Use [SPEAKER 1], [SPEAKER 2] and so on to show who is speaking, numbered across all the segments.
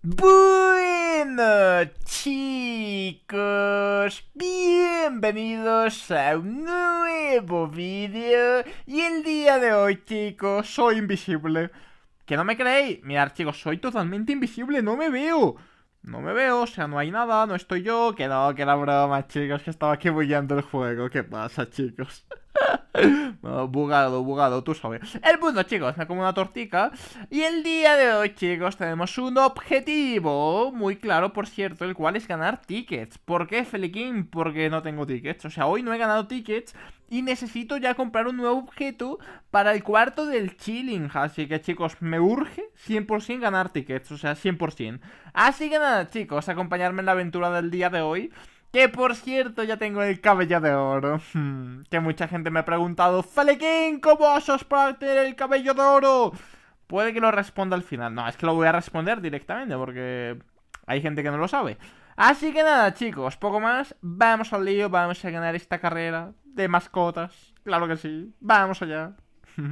[SPEAKER 1] Bueno chicos, bienvenidos a un nuevo vídeo y el día de hoy chicos soy invisible ¿Que no me creéis? Mirad chicos, soy totalmente invisible, no me veo No me veo, o sea, no hay nada, no estoy yo, que no, que era broma chicos, que estaba aquí bullando el juego, ¿qué pasa chicos? bugado, bugado, tú sabes. El mundo, chicos, me como una tortica. Y el día de hoy, chicos, tenemos un objetivo muy claro, por cierto, el cual es ganar tickets. ¿Por qué, Feliquín? Porque no tengo tickets. O sea, hoy no he ganado tickets y necesito ya comprar un nuevo objeto para el cuarto del chilling. Así que, chicos, me urge 100% ganar tickets. O sea, 100%. Así que nada, chicos, acompañarme en la aventura del día de hoy. Que por cierto, ya tengo el cabello de oro. Hmm, que mucha gente me ha preguntado, ¡Falequín! ¿cómo haces para tener el cabello de oro? Puede que lo responda al final. No, es que lo voy a responder directamente porque hay gente que no lo sabe. Así que nada, chicos, poco más. Vamos al lío, vamos a ganar esta carrera de mascotas. Claro que sí, vamos allá.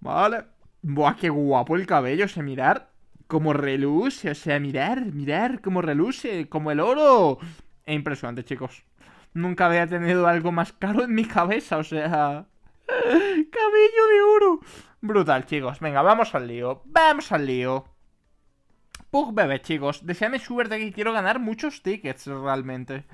[SPEAKER 1] vale. Buah, qué guapo el cabello, o sea, mirar como reluce, o sea, mirar, mirar como reluce, como el oro. Es impresionante, chicos. Nunca había tenido algo más caro en mi cabeza, o sea... Cabello de oro. Brutal, chicos. Venga, vamos al lío. Vamos al lío. Pug bebé, chicos. Deseame suerte que quiero ganar muchos tickets, realmente.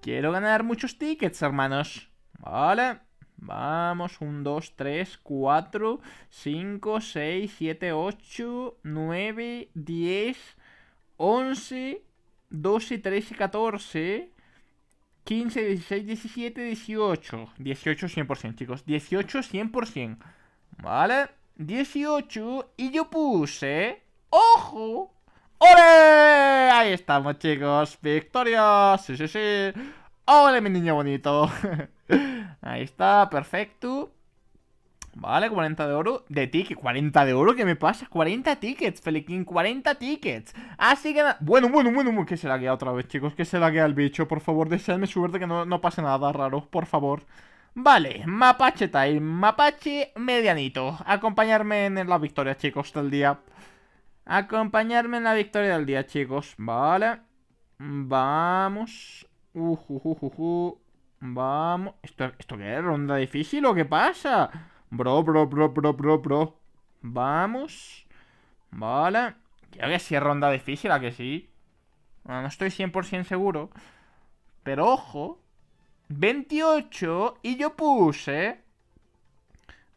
[SPEAKER 1] Quiero ganar muchos tickets, hermanos. Vale. Vamos, 1, 2, 3, 4, 5, 6, 7, 8, 9, 10, 11, 12, 13, 14, 15, 16, 17, 18. 18 100%, chicos. 18 100%. ¿Vale? 18 y yo puse... ¡Ojo! ¡Ole! Ahí estamos, chicos. Victoria. Sí, sí, sí. ¡Ole, mi niño bonito! Ahí está, perfecto. Vale, 40 de oro de ticket. 40 de oro, ¿qué me pasa? 40 tickets, Feliquín, 40 tickets. Así que Bueno, bueno, bueno, bueno. Que se la queda otra vez, chicos. Que se la queda el bicho. Por favor, deseadme suerte que no, pase nada raro, por favor. Vale, mapache time, mapache medianito. Acompañarme en la victoria, chicos, del día. Acompañarme en la victoria del día, chicos. Vale. Vamos. Uh, uh, uh, Vamos. ¿Esto, ¿Esto qué es? ¿Ronda difícil o qué pasa? Bro, bro, bro, bro, bro, bro. Vamos. Vale. Creo que sí es ronda difícil, ¿a que sí? no estoy 100% seguro. Pero ojo. 28 y yo puse...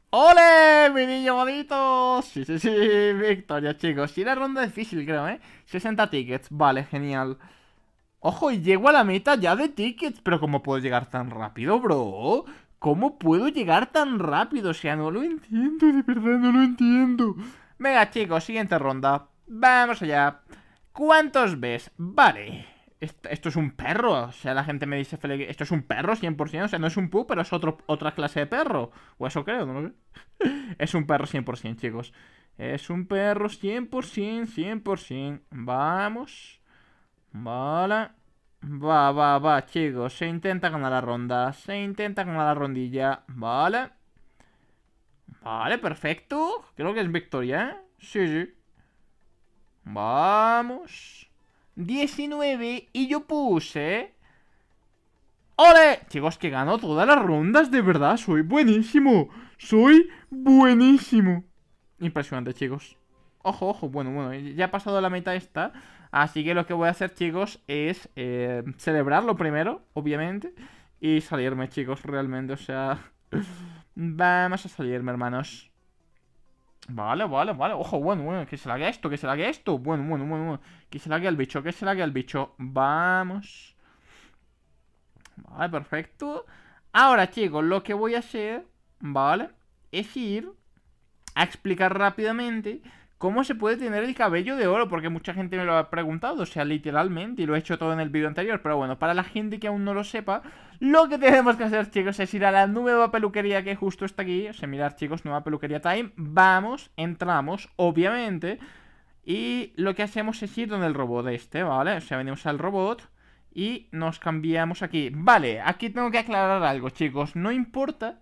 [SPEAKER 1] ¡Ole! ¡Mi niño bonito! Sí, sí, sí, victoria, chicos. Sí, la ronda difícil, creo, ¿eh? 60 tickets, vale, genial. Ojo, y llego a la meta ya de tickets, pero ¿cómo puedo llegar tan rápido, bro? ¿Cómo puedo llegar tan rápido? O sea, no lo entiendo, de verdad no lo entiendo. Venga, chicos, siguiente ronda. Vamos allá. ¿Cuántos ves? Vale. Esto, es un perro. O sea, la gente me dice, esto es un perro 100%. O sea, no es un pug, pero es otro, otra clase de perro. O eso creo, no lo sé. es un perro 100%, chicos. Es un perro 100%, 100%. Vamos. Vale. Va, va, va, chicos. Se intenta ganar la ronda. Se intenta ganar la rondilla. Vale. Vale, perfecto. Creo que es victoria, ¿eh? Sí, sí. Vamos. 19 y yo puse... ¡Ole! Chicos, que ganó todas las rondas, de verdad. Soy buenísimo. Soy buenísimo. Impresionante, chicos. Ojo, ojo. Bueno, bueno, ya ha pasado la meta esta. Así que lo que voy a hacer, chicos, es eh, celebrarlo primero, obviamente, y salirme, chicos, realmente, o sea... Vamos a salirme, hermanos. Vale, vale, vale. Ojo, bueno, bueno, que se la haga esto, que se la haga esto. Bueno, bueno, bueno, bueno. Que se la haga el bicho, que se la haga el bicho. Vamos. Vale, perfecto. Ahora, chicos, lo que voy a hacer, ¿vale? Es ir a explicar rápidamente ¿Cómo se puede tener el cabello de oro? Porque mucha gente me lo ha preguntado, o sea, literalmente, y lo he hecho todo en el vídeo anterior. Pero bueno, para la gente que aún no lo sepa, lo que tenemos que hacer, chicos, es ir a la nueva peluquería que justo está aquí. O sea, mirad, chicos, nueva peluquería Time. Vamos, entramos, obviamente. Y lo que hacemos es ir donde el robot este, ¿vale? O sea, venimos al robot y nos cambiamos aquí. Vale, aquí tengo que aclarar algo, chicos. No importa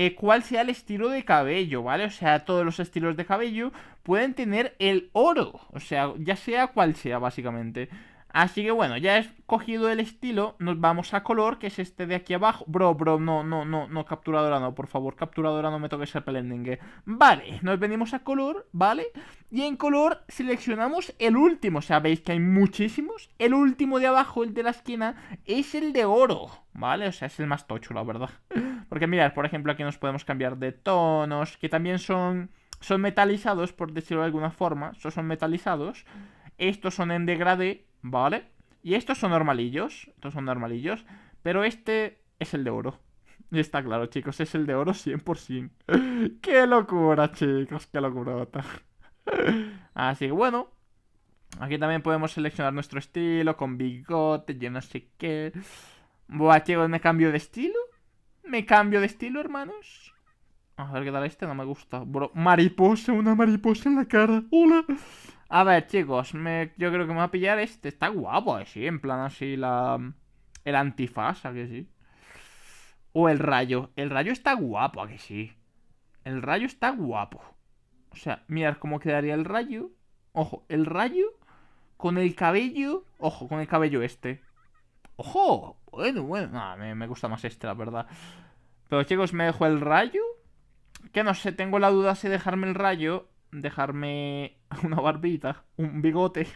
[SPEAKER 1] eh, cuál sea el estilo de cabello, ¿vale? O sea, todos los estilos de cabello pueden tener el oro, o sea, ya sea cual sea básicamente. Así que bueno, ya he cogido el estilo, nos vamos a color, que es este de aquí abajo. Bro, bro, no, no, no, no, capturadora no, por favor, capturadora no me toques el pelendingue. Vale, nos venimos a color, ¿vale? Y en color seleccionamos el último, O sea, veis que hay muchísimos. El último de abajo, el de la esquina, es el de oro, ¿vale? O sea, es el más tocho, la verdad. Porque mirad, por ejemplo, aquí nos podemos cambiar de tonos, que también son, son metalizados, por decirlo de alguna forma. Estos son metalizados. Estos son en degradé, ¿vale? Y estos son normalillos. Estos son normalillos. Pero este es el de oro. Está claro, chicos, es el de oro 100%. ¡Qué locura, chicos! ¡Qué locura! Así que bueno, Aquí también podemos seleccionar nuestro estilo con bigote, yo no sé qué. Buah, chicos, me cambio de estilo. Me cambio de estilo, hermanos. A ver qué tal este, no me gusta. mariposa, una mariposa en la cara. Hola. A ver, chicos, me, yo creo que me va a pillar este. Está guapo, así, eh, en plan así la... El antifaz, ¿a que sí? O el rayo. El rayo está guapo, ¿a que sí? El rayo está guapo. O sea, mirad cómo quedaría el rayo. Ojo, el rayo con el cabello... Ojo, con el cabello este. ¡Ojo! Bueno, bueno. me, gusta más este, la verdad. Pero chicos, ¿me dejo el rayo? Que no sé, tengo la duda si dejarme el rayo, dejarme una barbita, un bigote.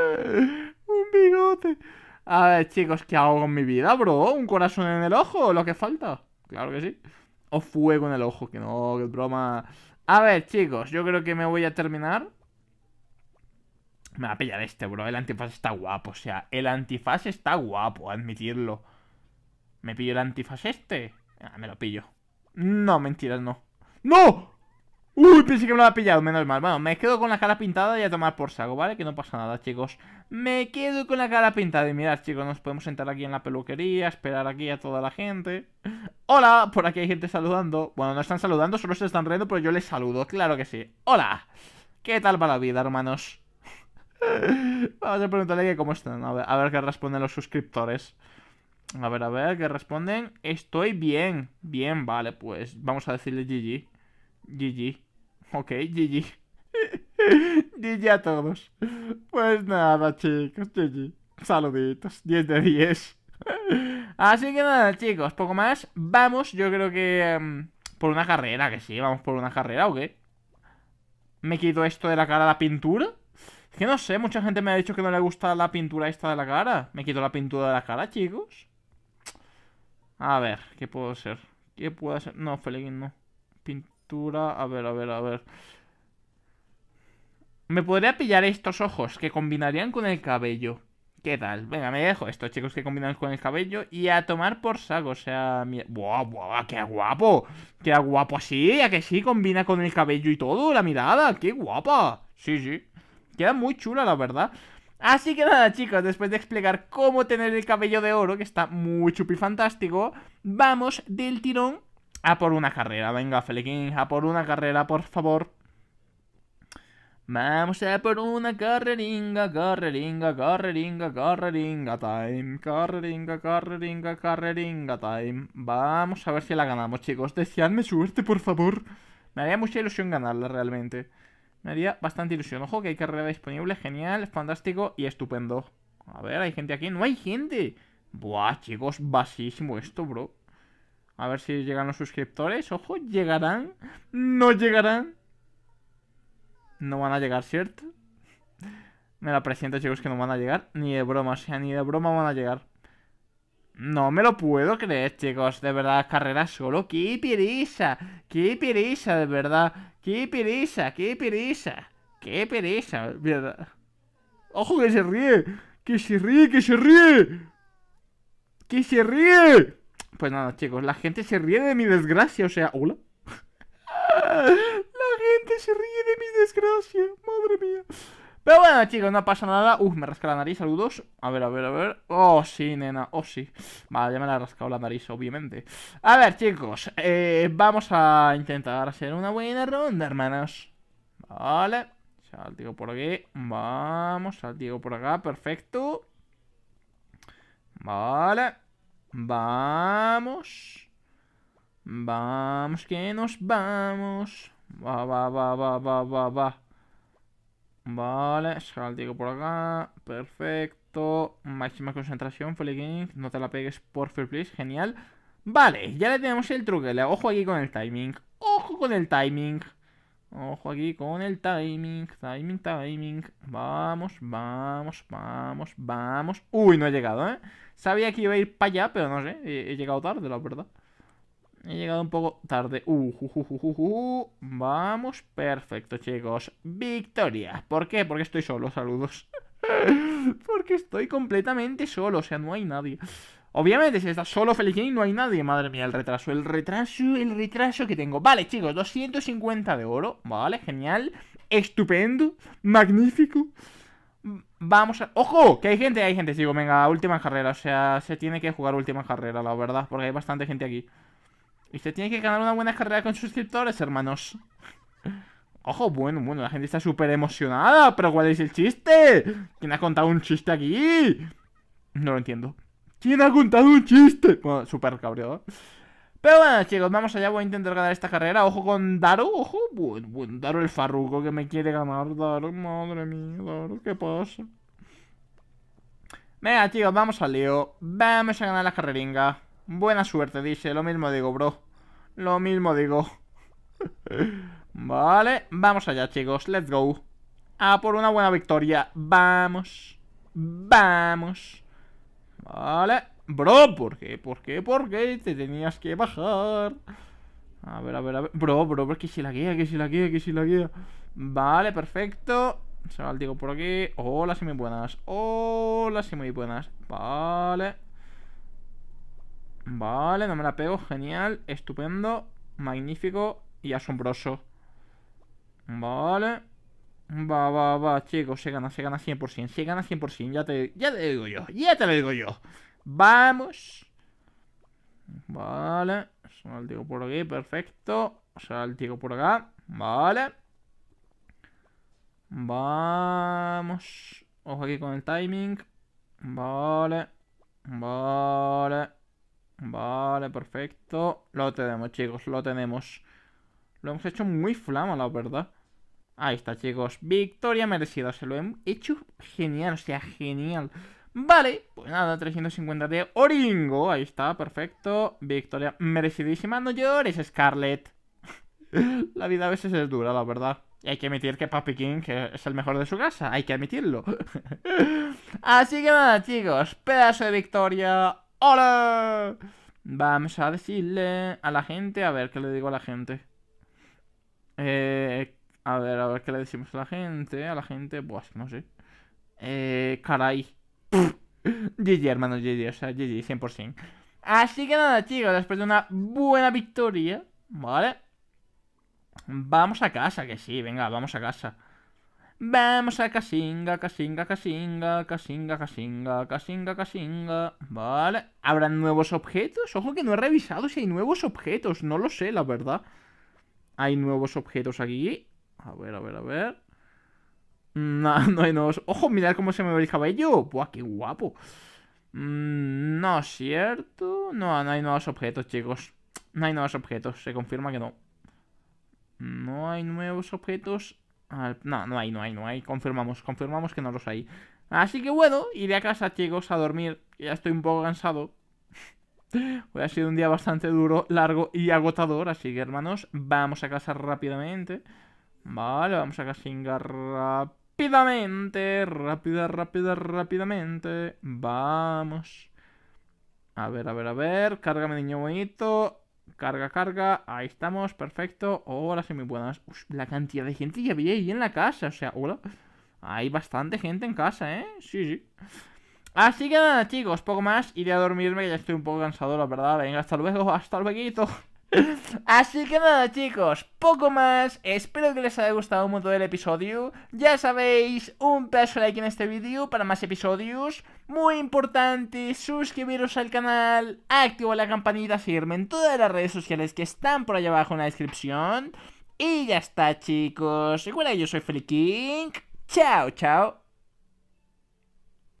[SPEAKER 1] un bigote. A ver, chicos, ¿qué hago con mi vida, bro? ¿Un corazón en el ojo? ¿Lo que falta? Claro que sí. O fuego en el ojo, que no, que broma. A ver, chicos, yo creo que me voy a terminar me va a pillar este, bro. El antifaz está guapo. O sea, el antifaz está guapo, admitirlo. ¿Me pillo el antifaz este? Ah, me lo pillo. No, mentiras, no. ¡No! Uy, pensé que me lo había pillado, menos mal. Bueno, me quedo con la cara pintada y a tomar por saco, ¿vale? Que no pasa nada, chicos. Me quedo con la cara pintada. Y mirad, chicos, nos podemos sentar aquí en la peluquería, esperar aquí a toda la gente. ¡Hola! Por aquí hay gente saludando. Bueno, no están saludando, solo se están riendo, pero yo les saludo, claro que sí. ¡Hola! ¿Qué tal va la vida, hermanos? Vamos a preguntarle que cómo están. A ver, qué responden los suscriptores. A ver, a ver qué responden. Estoy bien. Bien, vale, pues vamos a decirle GG. GG. Ok, GG. GG a todos. Pues nada, chicos, GG. Saluditos. 10 de 10. Así que nada, chicos, poco más. Vamos, yo creo que... Em, por una carrera, que sí, vamos por una carrera, ¿o qué? ¿Me quito esto de la cara la pintura? Que no sé, mucha gente me ha dicho que no le gusta la pintura esta de la cara. Me quito la pintura de la cara, chicos. A ver, ¿qué puedo hacer? ¿Qué puedo hacer? No, feliz no. Pintura, a ver, a ver, a ver. Me podría pillar estos ojos que combinarían con el cabello. ¿Qué tal? Venga, me dejo estos chicos que combinan con el cabello y a tomar por saco. O sea, mira. ¡Buah, buah! ¡Qué guapo! ¡Qué guapo así! ¿A que sí combina con el cabello y todo? La mirada. ¡Qué guapa! Sí, sí. Queda muy chula, la verdad. Así que nada, chicos, después de explicar cómo tener el cabello de oro, que está muy chupi fantástico, vamos del tirón a por una carrera. Venga, Felequín, a por una carrera, por favor. Vamos a por una carreringa, carreringa, carreringa, carreringa time, carreringa, carreringa, carreringa time. Vamos a ver si la ganamos, chicos. Deseadme suerte, por favor. Me haría mucha ilusión ganarla realmente. Me haría bastante ilusión. Ojo, que hay carrera disponible. Genial, fantástico y estupendo. A ver, hay gente aquí. ¡No hay gente! Buah, chicos, basísimo esto, bro. A ver si llegan los suscriptores. Ojo, ¿llegarán? ¿No llegarán? No van a llegar, ¿cierto? Me la presento, chicos, que no van a llegar. Ni de broma, o sea, ni de broma van a llegar. No me lo puedo creer, chicos. De verdad, carrera solo. ¡Qué pereza! ¡Qué pirisa, de verdad! ¡Qué pirisa, ¡Qué pirisa, ¡Qué pirisa, Mierda. ¡Ojo que se ríe! ¡Que se ríe! ¡Que se ríe! ¡Que se ríe! Pues nada, chicos, la gente se ríe de mi desgracia. O sea, hola. la gente se ríe de mi desgracia. Madre mía. Pero bueno, chicos, no pasa nada. Uf, me rasca la nariz, saludos. A ver, a ver, a ver. Oh, sí, nena, oh, sí. Vale, ya me la he rascado la nariz, obviamente. A ver, chicos, eh, vamos a intentar hacer una buena ronda, hermanos. Vale. Saltigo por aquí. Vamos, saltigo por acá, perfecto. Vale. Vamos. Vamos, que nos vamos. Va, va, va, va, va, va, va. Vale, digo por acá. Perfecto. Máxima concentración, Feliking. No te la pegues, por favor, please. Genial. Vale, ya le tenemos el truque. Ojo aquí con el timing. Ojo con el timing. Ojo aquí con el timing. Timing, timing. Vamos, vamos, vamos, vamos. Uy, no he llegado, ¿eh? Sabía que iba a ir para allá, pero no sé. he llegado tarde, la verdad. He llegado un poco tarde. Uh, Vamos, perfecto, chicos. Victoria. ¿Por qué? Porque estoy solo, saludos. Porque estoy completamente solo, o sea, no hay nadie. Obviamente, si estás solo Y no hay nadie. Madre mía, el retraso, el retraso, el retraso que tengo. Vale, chicos, 250 de oro. Vale, genial. Estupendo. Magnífico. Vamos a... ¡Ojo! Que hay gente, hay gente, chicos. Venga, última carrera. O sea, se tiene que jugar última carrera, la verdad. Porque hay bastante gente aquí. Y se tiene que ganar una buena carrera con suscriptores, hermanos. Ojo, bueno, bueno, la gente está súper emocionada. Pero ¿cuál es el chiste? ¿Quién ha contado un chiste aquí? No lo entiendo. ¿Quién ha contado un chiste? Bueno, súper cabreado. Pero bueno, chicos, vamos allá. Voy a intentar ganar esta carrera. Ojo con Daru, ojo. Bueno, bueno, Daru el farruco que me quiere ganar. Daru, madre mía, Daru, ¿qué pasa? Venga, chicos, vamos al lío. Vamos a ganar la carreringa. Buena suerte, dice. Lo mismo digo, bro. Lo mismo digo. vale, vamos allá, chicos. Let's go. A por una buena victoria. Vamos. Vamos. Vale. Bro, ¿por qué? ¿Por qué? ¿Por qué? Te tenías que bajar. A ver, a ver, a ver. Bro, bro, ¿por que si la guía, que si la guía, que si la guía. Vale, perfecto. Se va digo por aquí. Hola, si muy buenas. Hola, si muy buenas. Vale. Vale, no me la pego. Genial, estupendo, magnífico y asombroso. Vale. Va, va, va, chicos. Se gana, se gana 100%. Se gana 100%. Ya te, ya te digo yo. Ya te lo digo yo. Vamos. Vale. Saltigo por aquí. Perfecto. Saltigo por acá. Vale. Vamos. Ojo aquí con el timing. Vale. Vale. Vale, perfecto. Lo tenemos, chicos, lo tenemos. Lo hemos hecho muy flama, la verdad. Ahí está, chicos. Victoria merecida. Se lo hemos hecho genial, o sea, genial. Vale, pues nada, 350 de Oringo. Ahí está, perfecto. Victoria merecidísima. No llores, Scarlett. la vida a veces es dura, la verdad. Y hay que admitir que Papi King que es el mejor de su casa. Hay que admitirlo. Así que nada, chicos. Pedazo de victoria. ¡Hola! Vamos a decirle a la gente, a ver qué le digo a la gente. Eh, a ver, a ver qué le decimos a la gente. A la gente, pues no sé. Eh, caray. GG, hermano, GG, o sea, GG, 100%. Así que nada, chicos, después de una buena victoria, ¿vale? Vamos a casa, que sí, venga, vamos a casa. Vamos a Casinga, Casinga, Casinga, Casinga, Casinga, Casinga, Casinga. Vale. ¿Habrán nuevos objetos? Ojo que no he revisado si hay nuevos objetos. No lo sé, la verdad. Hay nuevos objetos aquí. A ver, a ver, a ver. Mm, no, no hay nuevos. Ojo, mirad cómo se me ve el cabello. Buah, qué guapo. Mm, no es cierto. No, no hay nuevos objetos, chicos. No hay nuevos objetos. Se confirma que no. No hay nuevos objetos no, no hay, no hay, no hay. Confirmamos, confirmamos que no los hay. Así que bueno, iré a casa, chicos, a dormir. Ya estoy un poco cansado. Hoy ha sido un día bastante duro, largo y agotador. Así que, hermanos, vamos a casa rápidamente. Vale, vamos a casa rápidamente. Rápida, rápida, rápidamente. Vamos. A ver, a ver, a ver. Cárgame, niño bonito. Carga, carga. Ahí estamos, perfecto. Hola, sí, muy buenas. la cantidad de gente que había ahí en la casa. O sea, hola. Hay bastante gente en casa, ¿eh? Sí, sí. Así que nada, chicos, poco más. Iré a dormirme, ya estoy un poco cansado, la verdad. Venga, hasta luego, hasta luego. Así que nada chicos, poco más, espero que les haya gustado un montón el episodio Ya sabéis, un pedazo like en este vídeo para más episodios Muy importante, suscribiros al canal, activar la campanita, seguirme en todas las redes sociales que están por allá abajo en la descripción Y ya está chicos, igual bueno, yo soy Feliking, chao chao